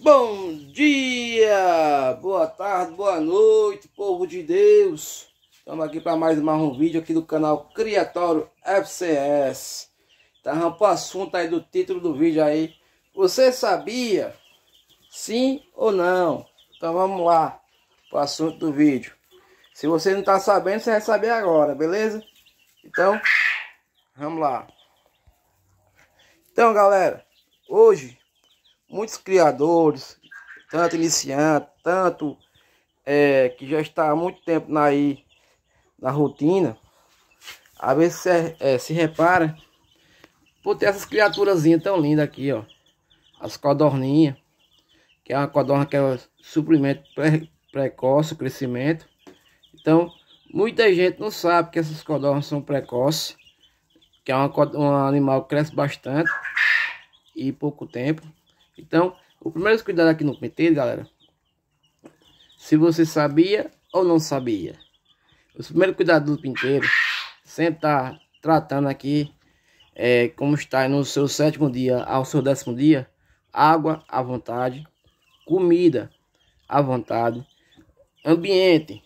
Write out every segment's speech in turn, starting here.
Bom dia, boa tarde, boa noite, povo de Deus. Estamos aqui para mais, mais um vídeo aqui do canal Criatório FCS. Tá rampa o assunto aí do título do vídeo aí. Você sabia? Sim ou não? Então vamos lá para o assunto do vídeo. Se você não está sabendo, você vai saber agora, beleza? Então, vamos lá. Então, galera, hoje muitos criadores, tanto iniciante, tanto é, que já está há muito tempo na, aí, na rotina, às vezes se, é, é, se repara por ter essas criaturazinhas tão lindas aqui, ó. As codorninhas, que é uma codorna que é um suprimento pre, precoce, o crescimento. Então, muita gente não sabe que essas codornas são precoces, que é uma, um animal que cresce bastante e pouco tempo. Então, o primeiro cuidado aqui no penteiro, galera, se você sabia ou não sabia, o primeiro cuidado do penteiro, sempre tá tratando aqui, é, como está no seu sétimo dia ao seu décimo dia, água à vontade, comida à vontade, ambiente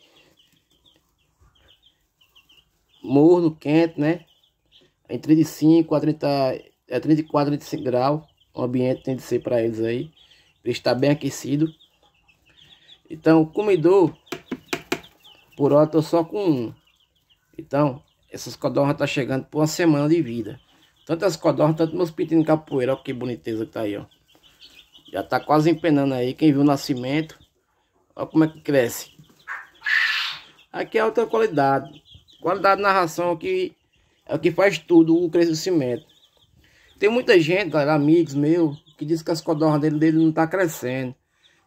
morno, quente, né? Entre 35 a 30, é 34 a 35 graus o ambiente tem de ser para eles aí, para estar bem aquecido. Então, o comedor, por hora, estou só com um. Então, essas codornas estão tá chegando por uma semana de vida. Tanto as codornas, tanto meus pintinhos de capoeira, olha que boniteza que tá aí, ó. Já tá quase empenando aí, quem viu o nascimento, olha como é que cresce. Aqui é outra qualidade. Qualidade na ração é que é o que faz tudo o crescimento. Tem muita gente, galera, amigos meus, que diz que as codornas dele, dele não tá crescendo.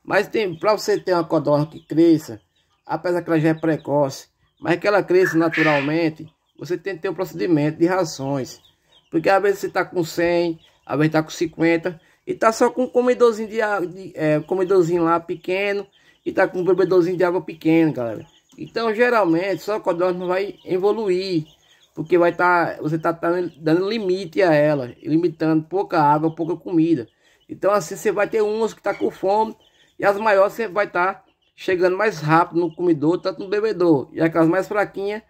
Mas tem, pra você ter uma codorna que cresça, apesar que ela já é precoce, mas que ela cresça naturalmente, você tem que ter um procedimento de rações. Porque às vezes você tá com 100, às vezes tá com 50, e tá só com um comedorzinho, de, de é, comedorzinho lá pequeno, e tá com um bebedorzinho de água pequeno, galera. Então, geralmente, só a codorna não vai evoluir porque vai estar tá, você está tá dando limite a ela, limitando pouca água, pouca comida. Então assim você vai ter umas que está com fome e as maiores você vai estar tá chegando mais rápido no comidor, tanto no bebedor. E aquelas mais fraquinhas,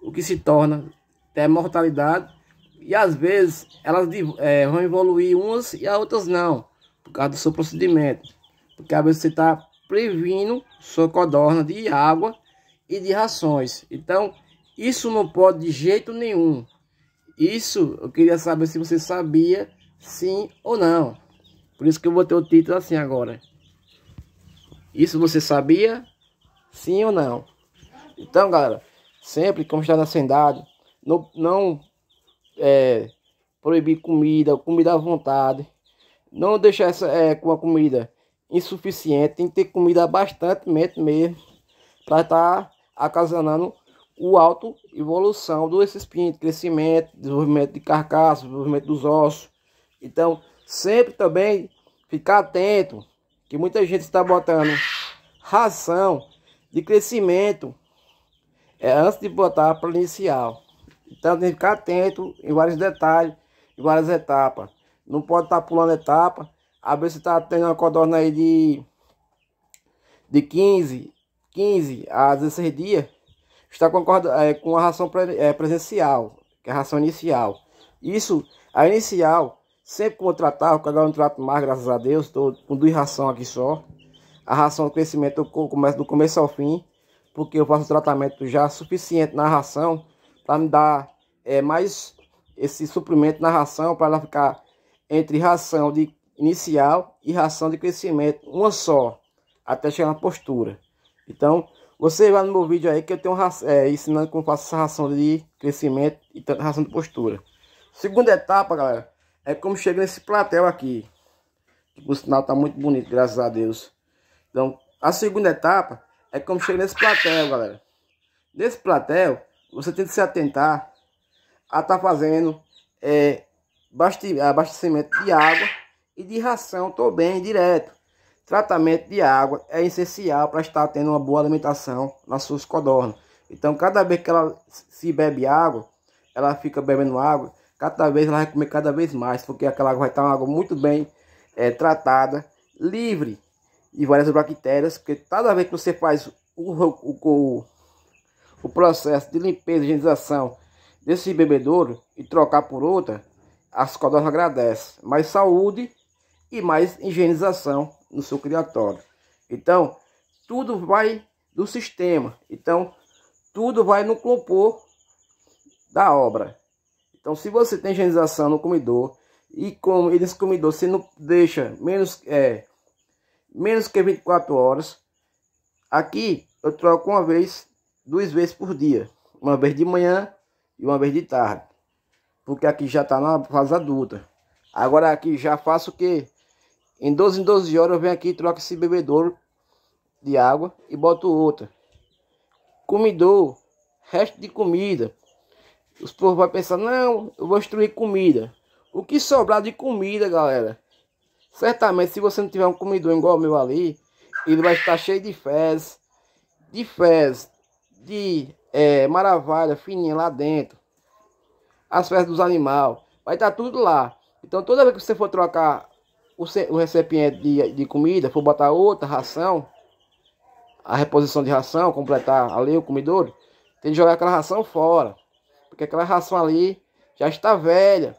o que se torna até mortalidade. E às vezes elas é, vão evoluir umas e as outras não, por causa do seu procedimento. Porque às vezes você está previndo sua codorna de água e de rações. Então isso não pode de jeito nenhum. Isso eu queria saber se você sabia sim ou não. Por isso que eu botei o título assim agora. Isso você sabia? Sim ou não? Então, galera, sempre como está na sendade, não, não é, proibir comida, comida à vontade. Não deixar essa, é, com a comida insuficiente, tem que ter comida bastante mesmo para estar tá o alto evolução do espinho crescimento, desenvolvimento de carcaça, desenvolvimento dos ossos. Então, sempre também ficar atento que muita gente está botando ração de crescimento é, antes de botar para inicial. Então, tem que ficar atento em vários detalhes, em várias etapas. Não pode estar tá pulando etapa. a ver se está tendo uma codorna aí de, de 15, 15 a 16 dias está concorda, é, com a ração pre, é, presencial, que é a ração inicial. Isso, a inicial, sempre contratava, porque agora não trato mais, graças a Deus, estou com duas ração aqui só. A ração do crescimento eu começo do começo ao fim, porque eu faço tratamento já suficiente na ração para me dar é, mais esse suprimento na ração para ela ficar entre ração de inicial e ração de crescimento, uma só, até chegar na postura. Então, você vai no meu vídeo aí que eu tenho é, ensinando como faço essa ração de crescimento e ração de postura. Segunda etapa, galera, é como chega nesse platel aqui. Que o sinal tá muito bonito, graças a Deus. Então, a segunda etapa é como chega nesse platel, galera. Nesse platel, você tem que se atentar a estar tá fazendo é, abastecimento de água e de ração também direto. Tratamento de água é essencial para estar tendo uma boa alimentação nas suas codornas. Então, cada vez que ela se bebe água, ela fica bebendo água, cada vez ela vai comer cada vez mais, porque aquela água vai estar uma água muito bem é, tratada, livre de várias bactérias, porque cada vez que você faz o, o, o, o processo de limpeza e higienização desse bebedouro e trocar por outra, as codornas agradecem mais saúde e mais higienização no seu criatório. Então, tudo vai do sistema. Então, tudo vai no compor da obra. Então, se você tem higienização no comidor e como esse comidor se não deixa menos é menos que 24 horas, aqui eu troco uma vez, duas vezes por dia, uma vez de manhã e uma vez de tarde, porque aqui já está na fase adulta. Agora aqui já faço o que em 12 em 12 horas eu venho aqui e troco esse bebedouro de água e boto outra. Comidou, resto de comida. Os povos vão pensar, não, eu vou destruir comida. O que sobrar de comida, galera? Certamente, se você não tiver um comidor igual o meu ali, ele vai estar cheio de fezes, de fezes, de é, maravilha fininha lá dentro. As fezes dos animais, vai estar tudo lá. Então, toda vez que você for trocar o, o recipiente de, de comida for botar outra ração, a reposição de ração, completar ali o comidor, tem que jogar aquela ração fora. Porque aquela ração ali já está velha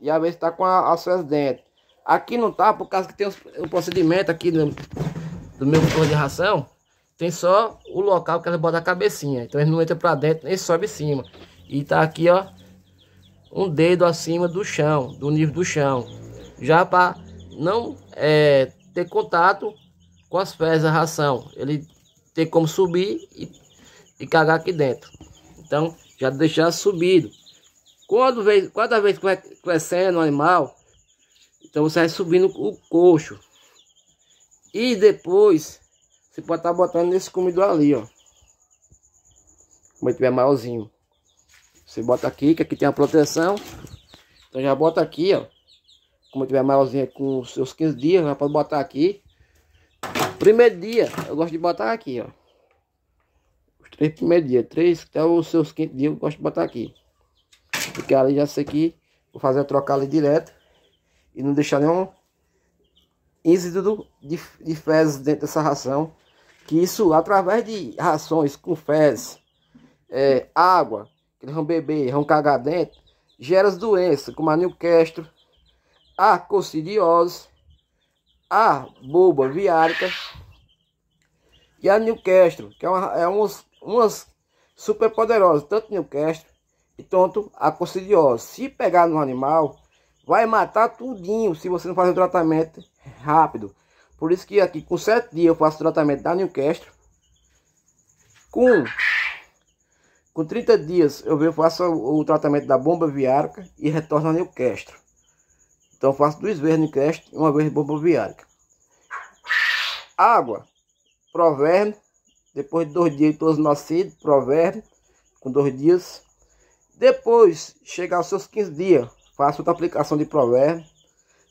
e às vezes está com a, as suas dentes. Aqui não tá, por causa que tem o procedimento aqui do, do meu motor de ração, tem só o local que ela bota a cabecinha. Então ele não entra para dentro nem sobe em cima. E tá aqui, ó, um dedo acima do chão, do nível do chão. Já para não é, ter contato com as fezes, a ração. Ele ter como subir e, e cagar aqui dentro. Então, já deixar subido. Quando a cada vez crescendo o animal, então você vai subindo o coxo. E depois, você pode estar tá botando nesse comedor ali, ó. Como ele tiver maiorzinho. Você bota aqui, que aqui tem a proteção. Então já bota aqui, ó. Como tiver maiorzinha com seus 15 dias, já pode botar aqui. Primeiro dia, eu gosto de botar aqui, ó. Os três primeiros dias, três até os seus 15 dias, eu gosto de botar aqui. Porque ali já sei que vou fazer a troca ali direto. E não deixar nenhum índice de, de fezes dentro dessa ração. Que isso, através de rações com fezes, é, água, que eles vão beber, vão cagar dentro, gera as doenças, como a Newcastle, a coccidiosis, a bomba viárica e a Newcastle, que é, uma, é umas, umas super poderosas, tanto Newcastle e tanto a coccidiose. Se pegar no animal, vai matar tudinho se você não fazer o tratamento rápido. Por isso que aqui com 7 dias eu faço o tratamento da Newcastle. Com, com 30 dias eu faço o, o tratamento da bomba viárica e retorno a Newcastle. Então faço duas vezes no creche e uma vez viária Água, provérbio, depois de dois dias todos nascidos, provérbio, com dois dias. Depois, chegar aos seus 15 dias, faço outra aplicação de provérbio,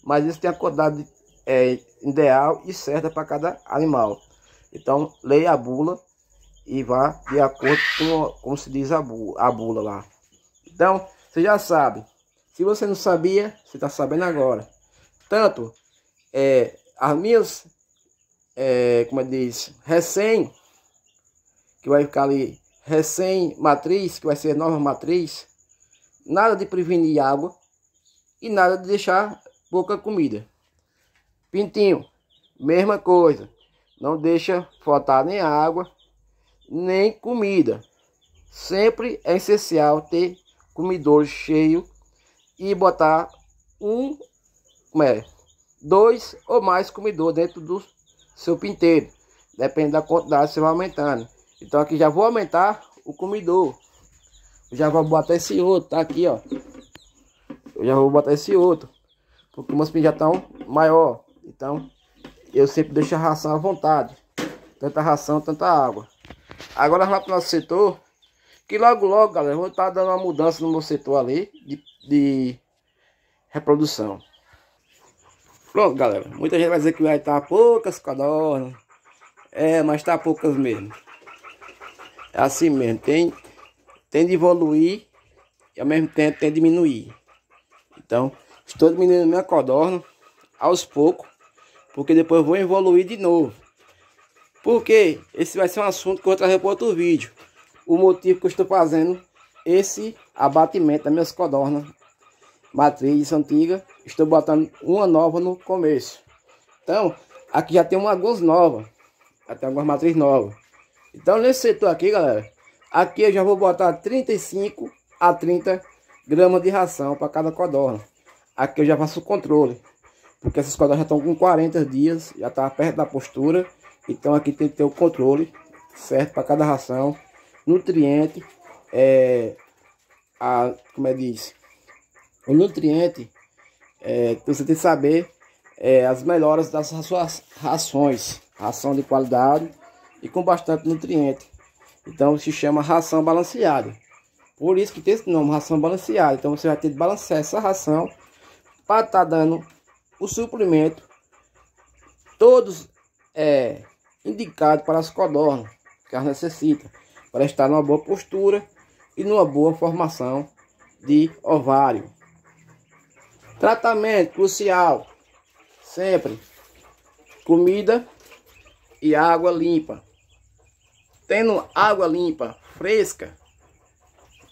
mas isso tem a quantidade é, ideal e certa para cada animal. Então, leia a bula e vá de acordo com como se diz a bula, a bula lá. Então, você já sabe. Se você não sabia, você está sabendo agora. Tanto é, as minhas, é, como é diz, recém, que vai ficar ali, recém-matriz, que vai ser nova matriz, nada de prevenir água e nada de deixar pouca comida. Pintinho, mesma coisa, não deixa faltar nem água, nem comida. Sempre é essencial ter comidor cheio e botar um, como é, dois ou mais comedor dentro do seu pinteiro. Depende da quantidade você vai aumentando. Então aqui já vou aumentar o comedor. já vou botar esse outro, tá aqui, ó. Eu já vou botar esse outro. Porque meus pinhos já estão maior. Então eu sempre deixo a ração à vontade. Tanta ração, tanta água. Agora lá para o nosso setor que logo, logo, galera, vou estar tá dando uma mudança no meu setor ali de, de reprodução. Pronto, galera. Muita gente vai dizer que vai estar tá poucas cadornas. É, mas tá poucas mesmo. É assim mesmo. Tem, tem de evoluir e ao mesmo tempo tem de diminuir. Então, estou diminuindo minha codorna aos poucos, porque depois vou evoluir de novo. Porque esse vai ser um assunto que eu vou trazer para outro vídeo o motivo que eu estou fazendo esse abatimento das minhas codornas matriz antiga. Estou botando uma nova no começo. Então, aqui já tem algumas novas. nova até algumas matriz novas. Então, nesse setor aqui, galera, aqui eu já vou botar 35 a 30 gramas de ração para cada codorna. Aqui eu já faço o controle. Porque essas codornas já estão com 40 dias, já está perto da postura. Então aqui tem que ter o controle certo para cada ração nutriente, é, a, como é diz, o nutriente, é, você tem que saber é, as melhoras das suas rações, ração de qualidade e com bastante nutriente. Então se chama ração balanceada. Por isso que tem esse nome, ração balanceada. Então você vai ter que balancear essa ração para estar tá dando o suplemento todos é, indicado para as codornas que elas necessitam para estar numa boa postura e numa boa formação de ovário. Tratamento crucial, sempre comida e água limpa. Tendo água limpa, fresca,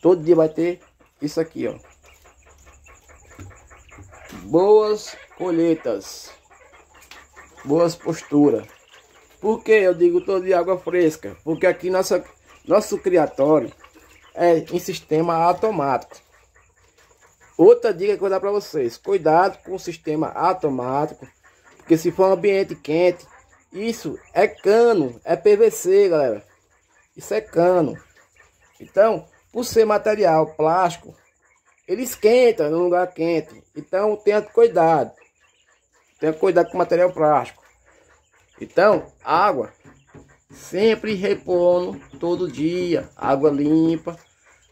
todo dia vai ter isso aqui, ó. Boas colheitas, boas posturas. Por que eu digo todo dia água fresca? Porque aqui nossa nosso criatório é em sistema automático. Outra dica que eu vou dar para vocês, cuidado com o sistema automático, porque se for um ambiente quente, isso é cano, é PVC, galera. Isso é cano. Então, por ser material plástico, ele esquenta no lugar quente. Então, tenha cuidado. Tenha cuidado com material plástico. Então, água Sempre repondo, todo dia, água limpa,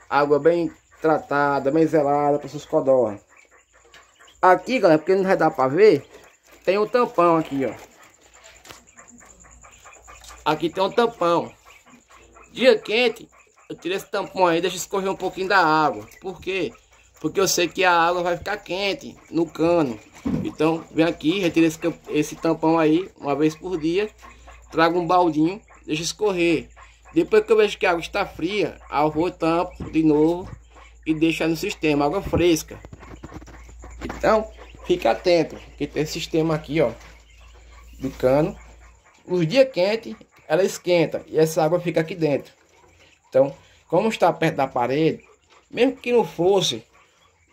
água bem tratada, bem zelada para seus codorna. Aqui, galera, porque não vai dar para ver, tem um tampão aqui, ó. Aqui tem um tampão. Dia quente, eu tirei esse tampão aí, deixa escorrer um pouquinho da água. Por quê? Porque eu sei que a água vai ficar quente no cano. Então, vem aqui, retira esse, esse tampão aí, uma vez por dia. Traga um baldinho deixa escorrer. Depois que eu vejo que a água está fria, eu vou tampo de novo e deixo no sistema, água fresca. Então, fica atento, que tem esse sistema aqui, ó, do cano. Os dias quentes, ela esquenta e essa água fica aqui dentro. Então, como está perto da parede, mesmo que não fosse,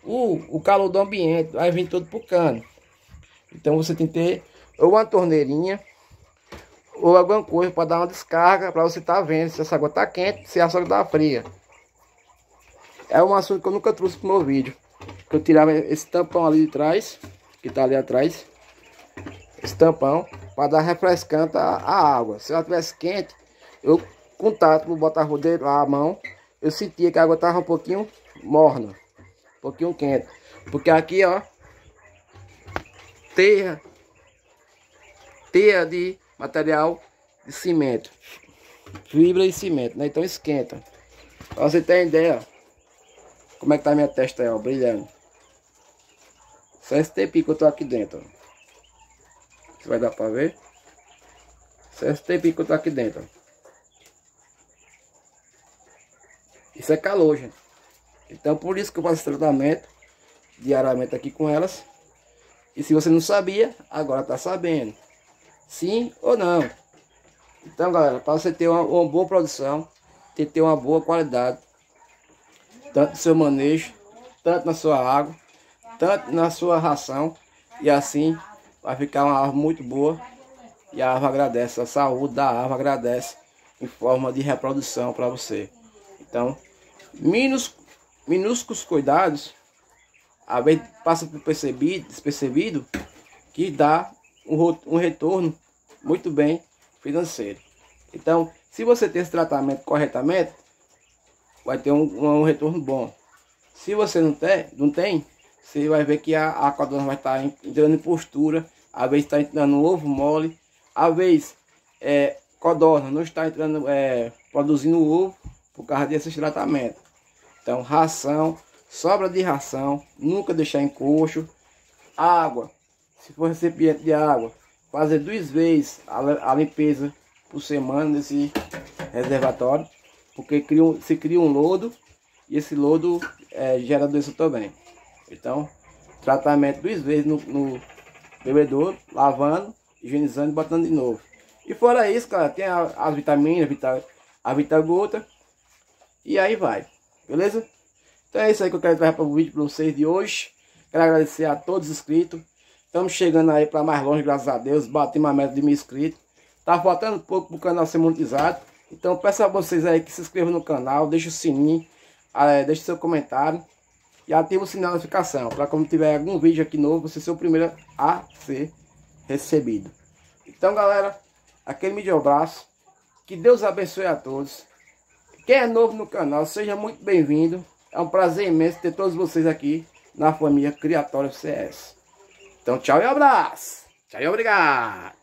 o, o calor do ambiente vai vir todo pro cano. Então, você tem que ter ou uma torneirinha ou alguma coisa para dar uma descarga para você estar tá vendo se essa água está quente, se essa água está fria. É um assunto que eu nunca trouxe pro meu vídeo. Que eu tirava esse tampão ali de trás, que tá ali atrás. Esse tampão, para dar refrescante a, água. Se ela tivesse quente, eu contato, botava o dedo lá a mão, eu sentia que a água tava um pouquinho morna, um pouquinho quente. Porque aqui, ó, terra, terra de material de cimento. Fibra e cimento, né? Então esquenta. Pra você ter ideia, como é que tá minha testa aí, ó, brilhando. Só esse tempinho que eu tô aqui dentro, ó. Você vai dar pra ver. Só esse tempinho que eu tô aqui dentro, Isso é calor, gente. Então por isso que eu faço tratamento diariamente aqui com elas. E se você não sabia, agora tá sabendo. Sim ou não? Então, galera, para você ter uma, uma boa produção, tem que ter uma boa qualidade, tanto no seu manejo, tanto na sua água, tanto na sua ração, e assim vai ficar uma árvore muito boa e a árvore agradece, a saúde da árvore agradece em forma de reprodução para você. Então, minus, minúsculos cuidados, a vez passa por percebido, despercebido, que dá um, um retorno muito bem financeiro. Então, se você tem esse tratamento corretamente, vai ter um, um, retorno bom. Se você não tem, não tem você vai ver que a aquadona vai estar entrando em postura, às vezes está entrando ovo mole, às vezes é, codorna não está entrando, é, produzindo ovo por causa desses tratamentos. Então, ração, sobra de ração, nunca deixar em coxo, água se for recipiente de água, fazer duas vezes a, a limpeza por semana desse reservatório, porque cria um, se cria um lodo e esse lodo é, gera doença também. Então, tratamento duas vezes no, no bebedouro, lavando, higienizando e botando de novo. E fora isso, cara, tem a, as vitaminas, vita, a vitagota e aí vai, beleza? Então é isso aí que eu quero trazer para o vídeo para vocês de hoje. Quero agradecer a todos os inscritos. Estamos chegando aí para mais longe, graças a Deus. Batemos a meta de mil inscritos. Tá faltando pouco para o canal ser monetizado. Então peço a vocês aí que se inscrevam no canal, deixe o sininho, é, eh, deixe seu comentário e ative o sinal de notificação. Para quando tiver algum vídeo aqui novo, você ser o primeiro a ser recebido. Então galera, aquele mídia abraço. Que Deus abençoe a todos. Quem é novo no canal, seja muito bem-vindo. É um prazer imenso ter todos vocês aqui na família Criatório CS. Então, tchau e abraço. Tchau e obrigado.